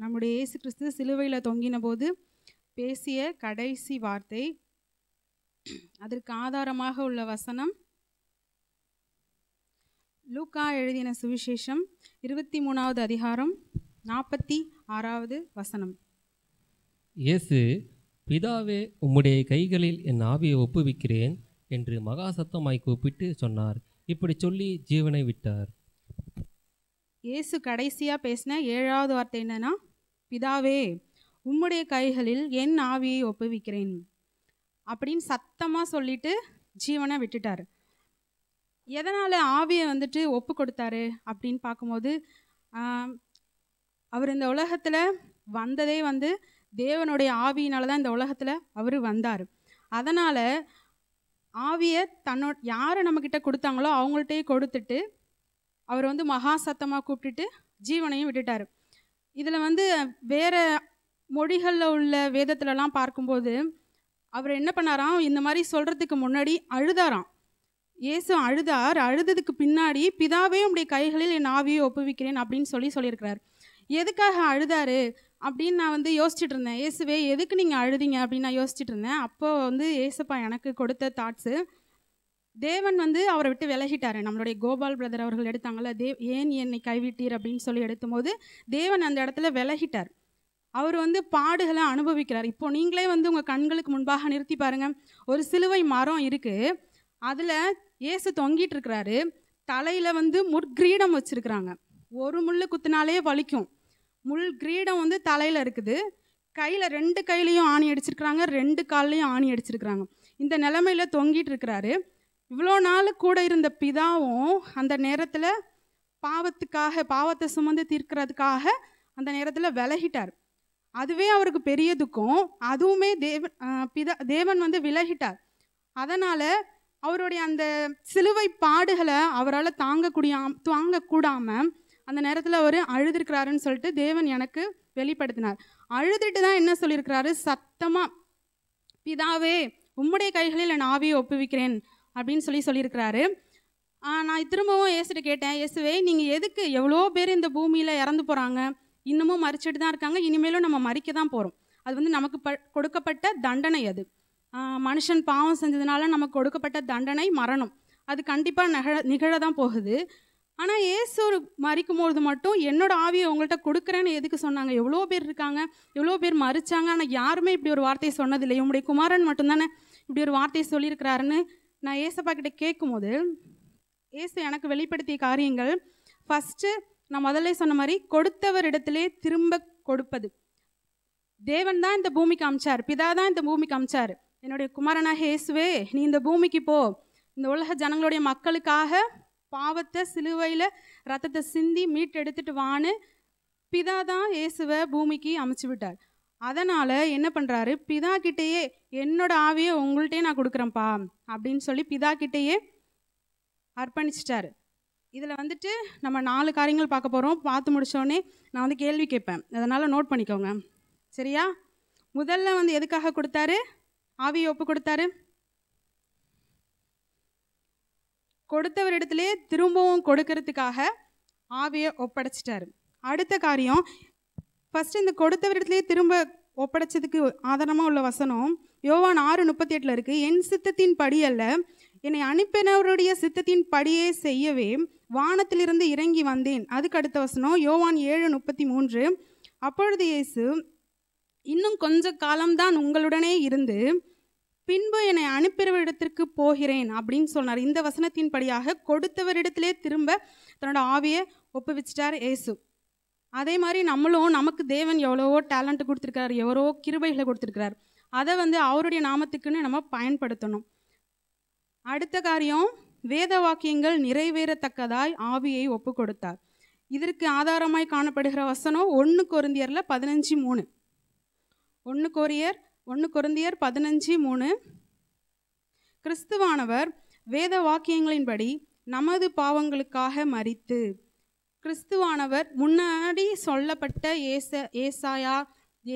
நம்முடைய இயேசு கிறிஸ்து சிலுவையில் தொங்கின போது பேசிய கடைசி வார்த்தை அதற்கு ஆதாரமாக உள்ள வசனம் லூக்கா எழுதின சுவிசேஷம் இருபத்தி மூணாவது அதிகாரம் நாற்பத்தி ஆறாவது வசனம் இயேசு பிதாவே உம்முடைய கைகளில் என் ஆவியை ஒப்புவிக்கிறேன் என்று மகாசத்தமாய் கூப்பிட்டு சொன்னார் இப்படி சொல்லி ஜீவனை விட்டார் இயேசு கடைசியாக பேசின ஏழாவது வார்த்தை என்னென்னா பிதாவே உம்முடைய கைகளில் என் ஆவியை ஒப்புவிக்கிறேன் அப்படின்னு சத்தமாக சொல்லிட்டு ஜீவனை விட்டுட்டார் எதனால் ஆவியை வந்துட்டு ஒப்பு கொடுத்தாரு அப்படின்னு பார்க்கும்போது அவர் இந்த உலகத்தில் வந்ததே வந்து தேவனுடைய ஆவியினால தான் இந்த உலகத்தில் அவர் வந்தார் அதனால் ஆவியை தன்னோட யாரை நம்மக்கிட்ட கொடுத்தாங்களோ அவங்கள்ட்டே கொடுத்துட்டு அவர் வந்து மகா சத்தமாக கூப்பிட்டுட்டு ஜீவனையும் விட்டுட்டார் இதில் வந்து வேறு மொழிகளில் உள்ள வேதத்துலலாம் பார்க்கும்போது அவர் என்ன பண்ணாராம் இந்த மாதிரி சொல்கிறதுக்கு முன்னாடி அழுதாராம் இயேசு அழுதார் அழுததுக்கு பின்னாடி பிதாவே உடைய கைகளில் என் ஆவியை ஒப்புவிக்கிறேன் அப்படின்னு சொல்லி சொல்லியிருக்கிறார் எதுக்காக அழுதாரு அப்படின்னு நான் வந்து யோசிச்சுட்டு இருந்தேன் இயேசுவே எதுக்கு நீங்கள் அழுதிங்க அப்படின்னு நான் யோசிச்சுட்டு இருந்தேன் அப்போ வந்து ஏசப்பா எனக்கு கொடுத்த தாட்ஸு தேவன் வந்து அவரை விட்டு விலகிட்டார் நம்மளுடைய கோபால் பிரதர் அவர்கள் எடுத்தாங்கள்ல தேவ் ஏன் என்னை கைவிட்டீர் அப்படின்னு சொல்லி எடுத்தபோது தேவன் அந்த இடத்துல விலகிட்டார் அவர் வந்து பாடுகளை அனுபவிக்கிறார் இப்போ நீங்களே வந்து உங்கள் கண்களுக்கு முன்பாக நிறுத்தி பாருங்கள் ஒரு சிலுவை மரம் இருக்குது அதில் ஏசு தொங்கிட்டு இருக்கிறாரு தலையில் வந்து முற்கிரீடம் வச்சுருக்குறாங்க ஒரு முள் குத்தினாலே வலிக்கும் முள் கிரீடம் வந்து தலையில் இருக்குது கையில் ரெண்டு கையிலையும் ஆணி அடிச்சிருக்கிறாங்க ரெண்டு கால்லையும் ஆணி அடிச்சிருக்கிறாங்க இந்த நிலமையில் தொங்கிட்டு இருக்கிறாரு இவ்வளோ நாள் கூட இருந்த பிதாவும் அந்த நேரத்தில் பாவத்துக்காக பாவத்தை சுமந்து தீர்க்கிறதுக்காக அந்த நேரத்தில் விலகிட்டார் அதுவே அவருக்கு பெரியதுக்கும் அதுவுமே தேவன் பிதா தேவன் வந்து விலகிட்டார் அதனால் அவருடைய அந்த சிலுவை பாடுகளை அவரால் தாங்கக்கூடிய தாங்கக்கூடாமல் அந்த நேரத்தில் அவர் அழுதுருக்கிறாருன்னு சொல்லிட்டு தேவன் எனக்கு வெளிப்படுத்தினார் அழுதுட்டு தான் என்ன சொல்லியிருக்கிறாரு சத்தமாக பிதாவே உம்முடைய கைகளில் நான் ஆவியை ஒப்புவிக்கிறேன் அப்படின்னு சொல்லி சொல்லியிருக்கிறாரு நான் திரும்பவும் ஏசிட்டு கேட்டேன் இயேசுவே நீங்கள் எதுக்கு எவ்வளோ பேர் இந்த பூமியில் இறந்து போகிறாங்க இன்னமும் மறிச்சிட்டு தான் இருக்காங்க இனிமேலும் நம்ம மறிக்க தான் போகிறோம் அது வந்து நமக்கு ப கொடுக்கப்பட்ட தண்டனை அது மனுஷன் பாவம் செஞ்சதுனால நமக்கு கொடுக்கப்பட்ட தண்டனை மரணம் அது கண்டிப்பாக நிகழ நிகழ தான் போகுது ஆனால் ஏசு மறிக்கும் மட்டும் என்னோட ஆவியை உங்கள்கிட்ட கொடுக்குறேன்னு எதுக்கு சொன்னாங்க எவ்வளோ பேர் இருக்காங்க எவ்வளோ பேர் மறிச்சாங்க ஆனால் யாருமே இப்படி ஒரு வார்த்தையை சொன்னதில்லை உங்களுடைய குமாரன் மட்டும்தானே இப்படி ஒரு வார்த்தையை சொல்லியிருக்கிறாருன்னு நான் ஏசப்பா கிட்ட கேட்கும்போது ஏசு எனக்கு வெளிப்படுத்திய காரியங்கள் ஃபஸ்ட்டு நான் முதல்ல சொன்ன மாதிரி கொடுத்தவர் இடத்துலே திரும்ப கொடுப்பது தேவன் தான் இந்த பூமிக்கு அமிச்சார் பிதா தான் இந்த பூமிக்கு அமிச்சார் என்னுடைய குமாரனாக இயேசுவே நீ இந்த பூமிக்கு போ இந்த உலக ஜனங்களுடைய மக்களுக்காக பாவத்தை சிலுவையில் ரத்தத்தை சிந்தி மீட்டெடுத்துட்டு வான்னு பிதா தான் இயேசுவை பூமிக்கு அமைச்சு விட்டார் அதனால் என்ன பண்ணுறாரு பிதா கிட்டேயே என்னோட ஆவியை உங்கள்கிட்டயே நான் கொடுக்குறேன்ப்பா அப்படின்னு சொல்லி பிதா கிட்டேயே அர்ப்பணிச்சிட்டாரு இதில் வந்துட்டு நம்ம நாலு காரியங்கள் பார்க்க போகிறோம் பார்த்து முடித்தோடனே நான் வந்து கேள்வி கேட்பேன் அதனால் நோட் பண்ணிக்கோங்க சரியா முதல்ல வந்து எதுக்காக கொடுத்தாரு ஆவியை ஒப்பு கொடுத்தாரு கொடுத்தவர் கொடுத்தவரிடத்துலேயே திரும்பவும் கொடுக்கறதுக்காக ஆவியை ஒப்படைச்சிட்டாரு அடுத்த காரியம் ஃபஸ்ட்டு இந்த கொடுத்தவரிடத்துலேயே திரும்ப ஒப்படைச்சதுக்கு ஆதாரமாக உள்ள வசனம் யோவான் ஆறு முப்பத்தி எட்டில் இருக்குது என் சித்தத்தின் படி அல்ல என்னை அனுப்பினவருடைய சித்தத்தின் படியே செய்யவே வானத்திலிருந்து இறங்கி வந்தேன் அதுக்கு அடுத்த வசனம் யோவான் ஏழு முப்பத்தி மூன்று அப்பொழுது இயேசு இன்னும் கொஞ்ச காலம்தான் உங்களுடனே இருந்து பின்பு என்னை அனுப்பிறவரிடத்திற்கு போகிறேன் அப்படின்னு சொன்னார் இந்த வசனத்தின் படியாக கொடுத்தவரிடத்திலே திரும்ப தன்னோட ஆவியை ஒப்புவிச்சிட்டார் இயேசு அதே மாதிரி நம்மளும் நமக்கு தேவன் எவ்வளவோ டேலண்ட்டு கொடுத்துருக்காரு எவ்வளோ கிருபைகளை கொடுத்துருக்கிறார் அதை வந்து அவருடைய நாமத்துக்குன்னு நம்ம பயன்படுத்தணும் அடுத்த காரியம் வேத வாக்கியங்கள் நிறைவேறத்தக்கதாய் ஆவியை ஒப்பு கொடுத்தார் இதற்கு ஆதாரமாய் காணப்படுகிற வசனம் ஒன்று கொருந்தியரில் பதினஞ்சு மூணு ஒன்று கோரியர் ஒன்று கொருந்தியர் பதினஞ்சு மூணு கிறிஸ்துவானவர் வேத வாக்கியங்களின்படி நமது பாவங்களுக்காக மறித்து கிறிஸ்துவானவர் முன்னாடி சொல்லப்பட்ட ஏச ஏசாயா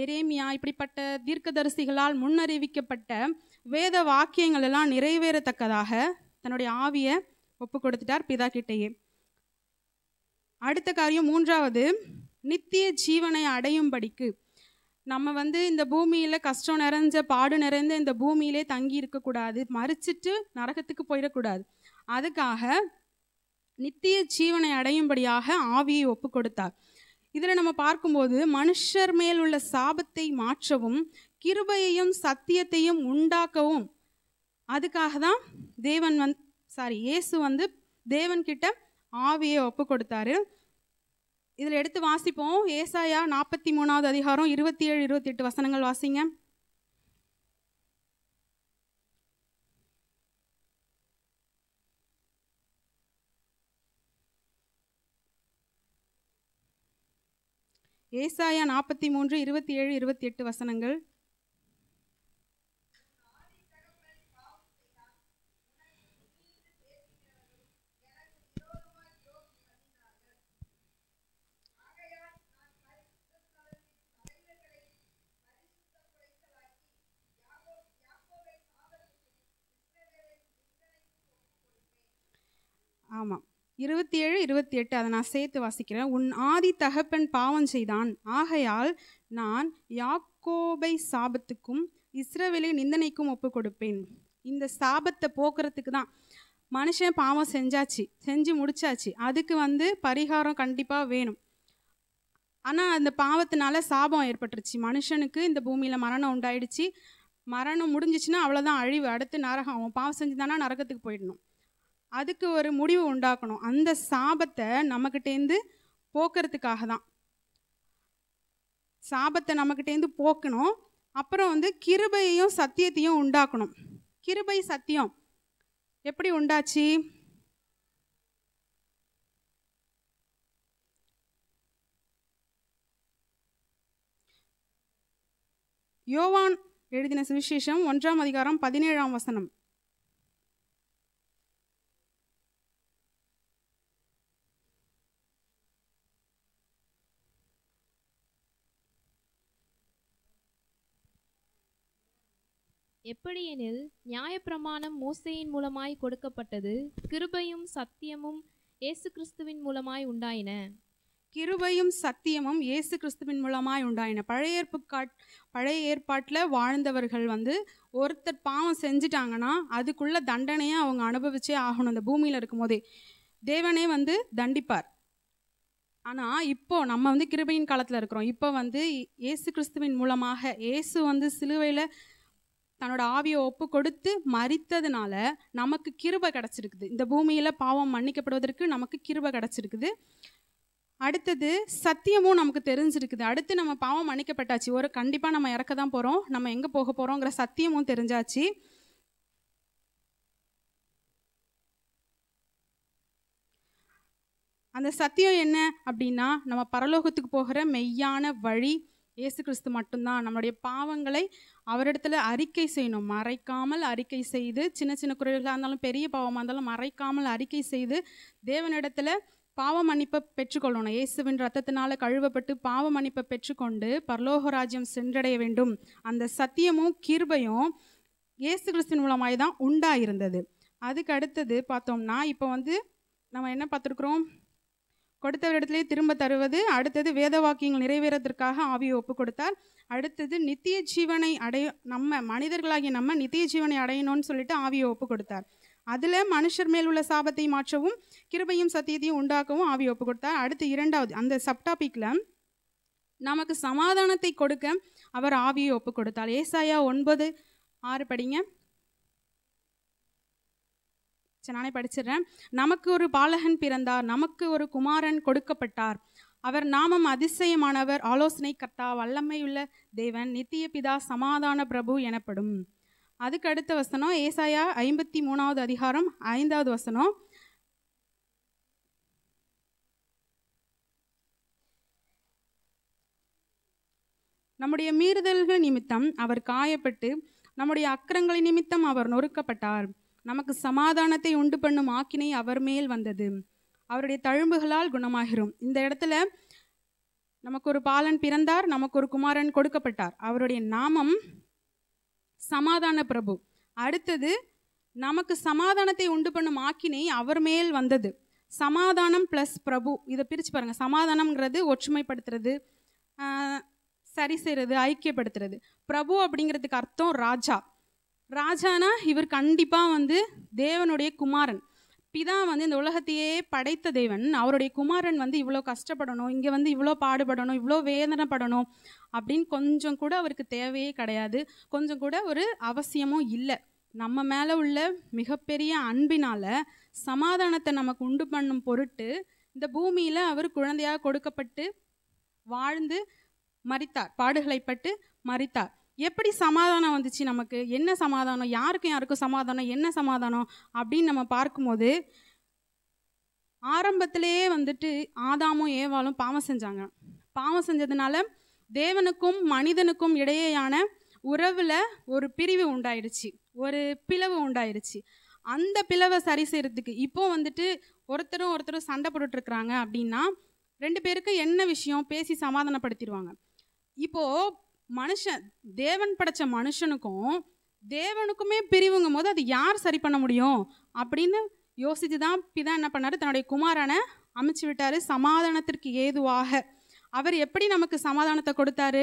எரேமியா இப்படிப்பட்ட தீர்க்கதரிசிகளால் முன்னறிவிக்கப்பட்ட வேத வாக்கியங்கள் எல்லாம் நிறைவேறத்தக்கதாக தன்னுடைய ஆவியை ஒப்பு கொடுத்துட்டார் பிதா கிட்டேயே அடுத்த காரியம் மூன்றாவது நித்திய ஜீவனை அடையும்படிக்கு நம்ம வந்து இந்த பூமியில் கஷ்டம் நிறைஞ்ச பாடு நிறைந்த இந்த பூமியிலே தங்கி இருக்கக்கூடாது மறிச்சிட்டு நரகத்துக்கு போயிடக்கூடாது அதுக்காக நித்திய ஜீவனை அடையும்படியாக ஆவியை ஒப்பு கொடுத்தார் இதில் நம்ம பார்க்கும்போது மனுஷர் மேல் உள்ள சாபத்தை மாற்றவும் கிருபையையும் சத்தியத்தையும் உண்டாக்கவும் அதுக்காக தான் தேவன் வந் சாரி இயேசு வந்து தேவன்கிட்ட ஆவியை ஒப்பு கொடுத்தாரு இதில் எடுத்து வாசிப்போம் ஏசாயா நாற்பத்தி மூணாவது அதிகாரம் இருபத்தி ஏழு இருபத்தி எட்டு வசனங்கள் வாசிங்க ஏசாயா நாற்பத்தி மூன்று இருபத்தி ஏழு இருபத்தி எட்டு வசனங்கள் ஆமாம் இருபத்தி ஏழு இருபத்தி எட்டு அதை நான் சேர்த்து வாசிக்கிறேன் உன் ஆதி தகப்பன் பாவம் செய்தான் ஆகையால் நான் யாக்கோபை சாபத்துக்கும் இஸ்ரவேலை நிந்தனைக்கும் ஒப்பு கொடுப்பேன் இந்த சாபத்தை போக்குறதுக்கு தான் மனுஷன் பாவம் செஞ்சாச்சு செஞ்சு முடிச்சாச்சு அதுக்கு வந்து பரிகாரம் கண்டிப்பாக வேணும் ஆனால் அந்த பாவத்தினால சாபம் ஏற்பட்டுருச்சு மனுஷனுக்கு இந்த பூமியில் மரணம் உண்டாயிடுச்சு மரணம் முடிஞ்சிச்சுன்னா அவ்வளோதான் அழிவு அடுத்து நரகம் அவன் பாவம் செஞ்சு தானே நரகத்துக்கு போயிடணும் அதுக்கு ஒரு முடிவு உண்டாக்கணும் அந்த சாபத்தை நம்மக்கிட்டேருந்து போக்குறதுக்காக தான் சாபத்தை நம்மக்கிட்டேருந்து போக்கணும் அப்புறம் வந்து கிருபையையும் சத்தியத்தையும் உண்டாக்கணும் கிருபை சத்தியம் எப்படி உண்டாச்சு யோவான் எழுதின சுவிசேஷம் ஒன்றாம் அதிகாரம் பதினேழாம் வசனம் எப்படியெனில் நியாயப்பிரமாணம் மோசையின் மூலமாய் கொடுக்கப்பட்டது கிருபையும் சத்தியமும் இயேசு கிறிஸ்துவின் மூலமாய் உண்டாயின கிருபையும் சத்தியமும் இயேசு கிறிஸ்துவின் மூலமாய் உண்டாயின பழைய ஏற்பு பழைய ஏற்பாட்டில் வாழ்ந்தவர்கள் வந்து ஒருத்தர் பாவம் செஞ்சிட்டாங்கன்னா அதுக்குள்ள தண்டனையை அவங்க அனுபவிச்சே ஆகணும் அந்த பூமியில் இருக்கும் தேவனே வந்து தண்டிப்பார் ஆனால் இப்போ நம்ம வந்து கிருபையின் காலத்தில் இருக்கிறோம் இப்போ வந்து இயேசு கிறிஸ்துவின் மூலமாக இயேசு வந்து சிலுவையில் தன்னோட ஆவியை ஒப்பு கொடுத்து மறித்ததுனால நமக்கு கிருப கிடச்சிருக்குது இந்த பூமியில் பாவம் மன்னிக்கப்படுவதற்கு நமக்கு கிருப கிடச்சிருக்குது அடுத்தது சத்தியமும் நமக்கு தெரிஞ்சிருக்குது அடுத்து நம்ம பாவம் மன்னிக்கப்பட்டாச்சு ஒரு கண்டிப்பாக நம்ம இறக்க தான் போகிறோம் நம்ம எங்கே போக போகிறோங்கிற சத்தியமும் தெரிஞ்சாச்சு அந்த சத்தியம் என்ன அப்படின்னா நம்ம பரலோகத்துக்கு போகிற மெய்யான வழி இயேசு கிறிஸ்து மட்டும்தான் நம்மளுடைய பாவங்களை அவரிடத்துல அறிக்கை செய்யணும் மறைக்காமல் அறிக்கை செய்து சின்ன சின்ன குறைகளாக இருந்தாலும் பெரிய பாவமாக இருந்தாலும் மறைக்காமல் அறிக்கை செய்து தேவனிடத்தில் பாவ மன்னிப்பை பெற்றுக்கொள்ளணும் இயேசுவின் ரத்தத்தினால் கழுவப்பட்டு பாவ மன்னிப்பை பெற்றுக்கொண்டு பரலோகராஜ்யம் சென்றடைய வேண்டும் அந்த சத்தியமும் கிருபையும் இயேசு கிறிஸ்துவின் மூலமாக தான் உண்டாயிருந்தது அதுக்கு அடுத்தது பார்த்தோம்னா இப்போ வந்து நம்ம என்ன பார்த்துருக்குறோம் கொடுத்தவரிடத்துலேயே திரும்ப தருவது அடுத்தது வேத வாக்கியங்கள் நிறைவேறதற்காக ஆவியை ஒப்பு கொடுத்தார் அடுத்தது நித்திய ஜீவனை அடைய நம்ம மனிதர்களாகிய நம்ம நித்திய ஜீவனை அடையணும்னு சொல்லிட்டு ஆவியை ஒப்பு கொடுத்தார் அதில் மனுஷர் மேல் உள்ள சாபத்தை மாற்றவும் கிருபையும் சத்தியத்தையும் உண்டாக்கவும் ஆவி ஒப்பு கொடுத்தார் அடுத்து இரண்டாவது அந்த சப்டாபிக்கில் நமக்கு சமாதானத்தை கொடுக்க அவர் ஆவியை ஒப்பு கொடுத்தார் ஏசாயா ஒன்பது ஆறு படிங்க சரி நானே படிச்சிடுறேன் நமக்கு ஒரு பாலகன் பிறந்தார் நமக்கு ஒரு குமாரன் கொடுக்கப்பட்டார் அவர் நாமம் அதிசயமானவர் ஆலோசனை கர்த்தா வல்லமையுள்ள தேவன் நித்திய பிதா சமாதான பிரபு எனப்படும் அதுக்கு அடுத்த வசனம் ஏசாயா ஐம்பத்தி மூணாவது அதிகாரம் ஐந்தாவது வசனம் நம்முடைய மீறுதல்கள் நிமித்தம் அவர் காயப்பட்டு நம்முடைய அக்கரங்களின் நிமித்தம் அவர் நொறுக்கப்பட்டார் நமக்கு சமாதானத்தை உண்டு பண்ணும் ஆக்கினை அவர் மேல் வந்தது அவருடைய தழும்புகளால் குணமாகிறோம் இந்த இடத்துல நமக்கு ஒரு பாலன் பிறந்தார் நமக்கு ஒரு குமாரன் கொடுக்கப்பட்டார் அவருடைய நாமம் சமாதான பிரபு அடுத்தது நமக்கு சமாதானத்தை உண்டு பண்ணும் ஆக்கினை அவர் மேல் வந்தது சமாதானம் ப்ளஸ் பிரபு இதை பிரித்து பாருங்கள் சமாதானம்ங்கிறது ஒற்றுமைப்படுத்துறது சரி செய்கிறது ஐக்கியப்படுத்துறது பிரபு அப்படிங்கிறதுக்கு அர்த்தம் ராஜா ராஜானா இவர் கண்டிப்பாக வந்து தேவனுடைய குமாரன் பிதா வந்து இந்த உலகத்தையே படைத்த தேவன் அவருடைய குமாரன் வந்து இவ்வளோ கஷ்டப்படணும் இங்கே வந்து இவ்வளோ பாடுபடணும் இவ்வளோ வேதனைப்படணும் அப்படின்னு கொஞ்சம் கூட அவருக்கு தேவையே கிடையாது கொஞ்சம் கூட ஒரு அவசியமும் இல்லை நம்ம மேலே உள்ள மிகப்பெரிய அன்பினால் சமாதானத்தை நமக்கு உண்டு பண்ணும் பொருட்டு இந்த பூமியில் அவர் குழந்தையாக கொடுக்கப்பட்டு வாழ்ந்து மறித்தார் பாடுகளைப்பட்டு மறித்தார் எப்படி சமாதானம் வந்துச்சு நமக்கு என்ன சமாதானம் யாருக்கும் யாருக்கும் சமாதானம் என்ன சமாதானம் அப்படின்னு நம்ம பார்க்கும்போது ஆரம்பத்திலேயே வந்துட்டு ஆதாமும் ஏவாலும் பாவம் செஞ்சாங்க பாவம் செஞ்சதுனால தேவனுக்கும் மனிதனுக்கும் இடையேயான உறவில் ஒரு பிரிவு உண்டாயிருச்சு ஒரு பிளவு உண்டாயிருச்சு அந்த பிளவை சரி செய்கிறதுக்கு இப்போது வந்துட்டு ஒருத்தரும் ஒருத்தரும் சண்டை போட்டுட்ருக்குறாங்க அப்படின்னா ரெண்டு பேருக்கு என்ன விஷயம் பேசி சமாதானப்படுத்திடுவாங்க இப்போது மனுஷன் தேவன் படைச்ச மனுஷனுக்கும் தேவனுக்குமே பிரிவுங்கும் போது அது யார் சரி பண்ண முடியும் அப்படின்னு யோசித்து தான் பிதா என்ன பண்ணார் தன்னுடைய குமாரனை அமைச்சு விட்டார் சமாதானத்திற்கு ஏதுவாக அவர் எப்படி நமக்கு சமாதானத்தை கொடுத்தாரு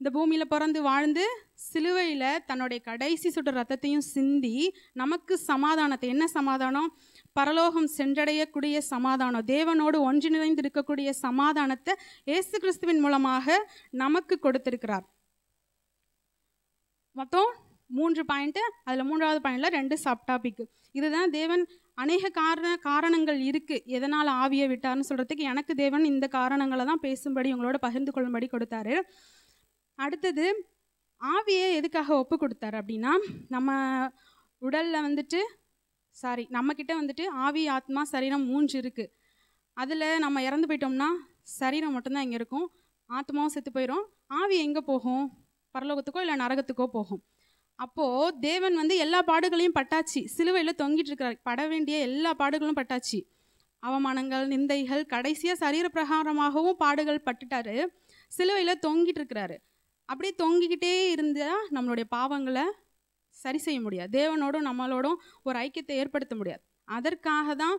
இந்த பூமியில் பிறந்து வாழ்ந்து சிலுவையில் தன்னுடைய கடைசி சுட்டு ரத்தத்தையும் சிந்தி நமக்கு சமாதானத்தை என்ன சமாதானம் பரலோகம் சென்றடையக்கூடிய சமாதானம் தேவனோடு நிறைந்து இருக்கக்கூடிய சமாதானத்தை ஏசு கிறிஸ்துவின் மூலமாக நமக்கு கொடுத்திருக்கிறார் மொத்தம் மூன்று பாயிண்ட்டு அதில் மூன்றாவது பாயிண்டில் ரெண்டு சப் டாபிக் இதுதான் தேவன் அநேக காரண காரணங்கள் இருக்குது எதனால் ஆவியை விட்டார்னு சொல்கிறதுக்கு எனக்கு தேவன் இந்த காரணங்களை தான் பேசும்படி உங்களோட பகிர்ந்து கொள்ளும்படி கொடுத்தாரு அடுத்தது ஆவியை எதுக்காக ஒப்பு கொடுத்தார் அப்படின்னா நம்ம உடலில் வந்துட்டு சாரி நம்மக்கிட்ட வந்துட்டு ஆவி ஆத்மா சரீரம் மூஞ்சு இருக்குது அதில் நம்ம இறந்து போயிட்டோம்னா சரீரம் மட்டும்தான் இங்கே இருக்கும் ஆத்மாவும் செத்து போயிடும் ஆவி எங்கே போகும் பரலோகத்துக்கோ இல்லை நரகத்துக்கோ போகும் அப்போது தேவன் வந்து எல்லா பாடுகளையும் பட்டாச்சு சிலுவையில் தொங்கிட்டு இருக்கிறார் பட வேண்டிய எல்லா பாடுகளும் பட்டாச்சு அவமானங்கள் நிந்தைகள் கடைசியாக சரீர பிரகாரமாகவும் பாடுகள் பட்டுட்டாரு சிலுவையில் தொங்கிட்டு இருக்கிறாரு அப்படியே தொங்கிக்கிட்டே இருந்தால் நம்மளுடைய பாவங்களை சரி செய்ய முடியாது தேவனோடும் நம்மளோடும் ஒரு ஐக்கியத்தை ஏற்படுத்த முடியாது அதற்காக தான்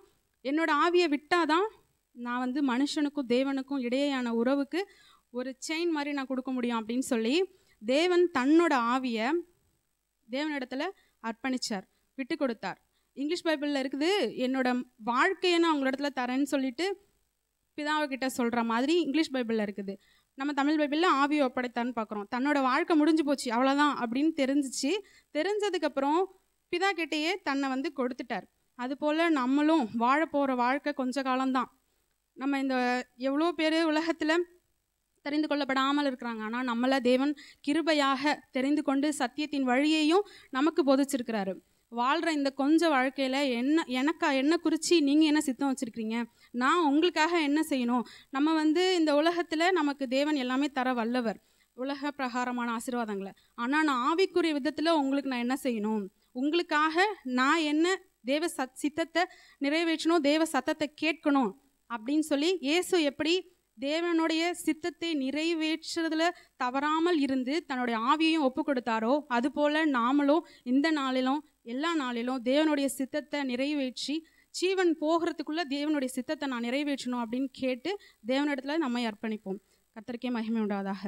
என்னோடய ஆவியை விட்டால் தான் நான் வந்து மனுஷனுக்கும் தேவனுக்கும் இடையேயான உறவுக்கு ஒரு செயின் மாதிரி நான் கொடுக்க முடியும் அப்படின்னு சொல்லி தேவன் தன்னோட ஆவியை தேவனிடத்தில் அர்ப்பணித்தார் விட்டு கொடுத்தார் இங்கிலீஷ் பைபிளில் இருக்குது என்னோட வாழ்க்கையை நான் உங்களிடத்துல தரேன்னு சொல்லிட்டு பிதாவை கிட்ட சொல்கிற மாதிரி இங்கிலீஷ் பைபிளில் இருக்குது நம்ம தமிழ் பைபிளில் ஆவி ஒப்படைத்தான்னு பார்க்குறோம் தன்னோட வாழ்க்கை முடிஞ்சு போச்சு அவ்வளோதான் அப்படின்னு தெரிஞ்சிச்சு தெரிஞ்சதுக்கப்புறம் பிதா கிட்டேயே தன்னை வந்து கொடுத்துட்டார் அதுபோல் நம்மளும் வாழ போகிற வாழ்க்கை கொஞ்ச காலம்தான் நம்ம இந்த எவ்வளோ பேர் உலகத்தில் தெரிந்து கொள்ளப்படாமல் இருக்கிறாங்க ஆனால் நம்மளை தேவன் கிருபையாக தெரிந்து கொண்டு சத்தியத்தின் வழியையும் நமக்கு போதிச்சிருக்கிறாரு வாழ்கிற இந்த கொஞ்ச வாழ்க்கையில் என்ன எனக்கா என்ன குறித்து நீங்கள் என்ன சித்தம் வச்சுருக்கிறீங்க நான் உங்களுக்காக என்ன செய்யணும் நம்ம வந்து இந்த உலகத்தில் நமக்கு தேவன் எல்லாமே தர வல்லவர் உலக பிரகாரமான ஆசீர்வாதங்களை ஆனால் நான் ஆவிக்குரிய விதத்தில் உங்களுக்கு நான் என்ன செய்யணும் உங்களுக்காக நான் என்ன தேவ சத் சித்தத்தை நிறைவேற்றணும் தேவ சத்தத்தை கேட்கணும் அப்படின்னு சொல்லி இயேசு எப்படி தேவனுடைய சித்தத்தை நிறைவேற்றுறதுல தவறாமல் இருந்து தன்னுடைய ஆவியையும் ஒப்பு கொடுத்தாரோ அதுபோல் நாமளும் இந்த நாளிலும் எல்லா நாளிலும் தேவனுடைய சித்தத்தை நிறைவேற்றி ஜீவன் போகிறதுக்குள்ளே தேவனுடைய சித்தத்தை நான் நிறைவேற்றணும் அப்படின்னு கேட்டு தேவனிடத்தில் நம்மை அர்ப்பணிப்போம் கத்தருக்கே மகிமை உண்டாதாக